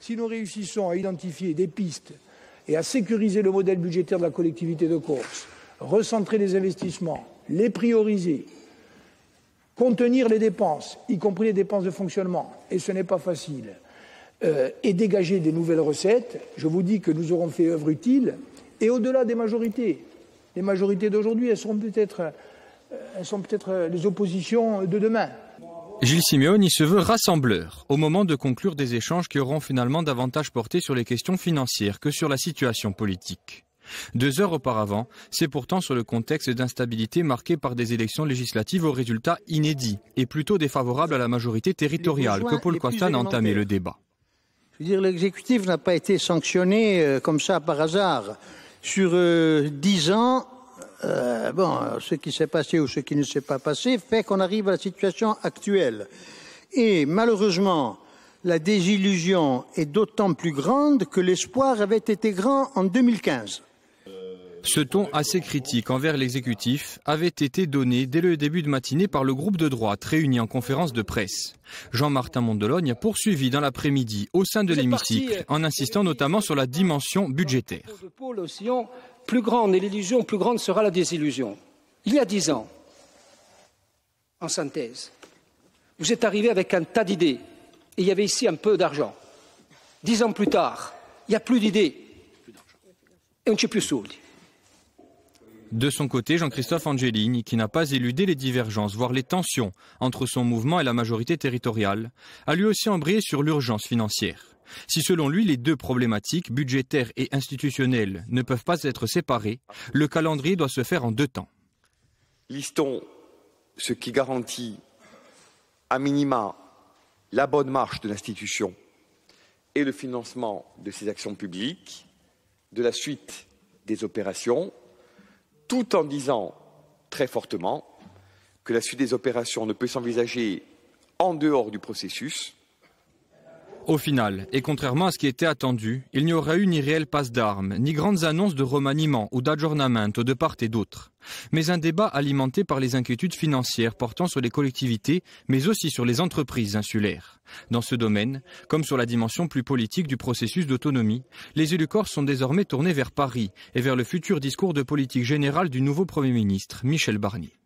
Si nous réussissons à identifier des pistes et à sécuriser le modèle budgétaire de la collectivité de Corse, recentrer les investissements, les prioriser, contenir les dépenses, y compris les dépenses de fonctionnement, et ce n'est pas facile, euh, et dégager des nouvelles recettes, je vous dis que nous aurons fait œuvre utile, et au-delà des majorités. Les majorités d'aujourd'hui, elles seront peut-être euh, euh, les oppositions de demain. Gilles Simeone y se veut rassembleur au moment de conclure des échanges qui auront finalement davantage porté sur les questions financières que sur la situation politique. Deux heures auparavant, c'est pourtant sur le contexte d'instabilité marqué par des élections législatives aux résultats inédits et plutôt défavorables à la majorité territoriale que Paul a entamé le débat. Je veux dire, l'exécutif n'a pas été sanctionné euh, comme ça par hasard. Sur euh, dix ans, euh, bon, ce qui s'est passé ou ce qui ne s'est pas passé fait qu'on arrive à la situation actuelle. Et malheureusement, la désillusion est d'autant plus grande que l'espoir avait été grand en 2015. Ce ton assez critique envers l'exécutif avait été donné dès le début de matinée par le groupe de droite réuni en conférence de presse. Jean-Martin Mondelogne a poursuivi dans l'après-midi au sein de l'hémicycle en insistant euh, notamment sur la dimension budgétaire plus grande et l'illusion, plus grande sera la désillusion. Il y a dix ans, en synthèse, vous êtes arrivé avec un tas d'idées et il y avait ici un peu d'argent. Dix ans plus tard, il n'y a plus d'idées et on ne sait plus sourde. De son côté, Jean-Christophe Angelini, qui n'a pas éludé les divergences, voire les tensions entre son mouvement et la majorité territoriale, a lui aussi embrayé sur l'urgence financière. Si selon lui les deux problématiques, budgétaires et institutionnelles, ne peuvent pas être séparées, le calendrier doit se faire en deux temps. Listons ce qui garantit, à minima, la bonne marche de l'institution et le financement de ses actions publiques, de la suite des opérations, tout en disant très fortement que la suite des opérations ne peut s'envisager en dehors du processus au final, et contrairement à ce qui était attendu, il n'y aurait eu ni réelle passe d'armes, ni grandes annonces de remaniement ou d'adjournament de part et d'autre. Mais un débat alimenté par les inquiétudes financières portant sur les collectivités, mais aussi sur les entreprises insulaires. Dans ce domaine, comme sur la dimension plus politique du processus d'autonomie, les élus corps sont désormais tournés vers Paris et vers le futur discours de politique générale du nouveau Premier ministre, Michel Barnier.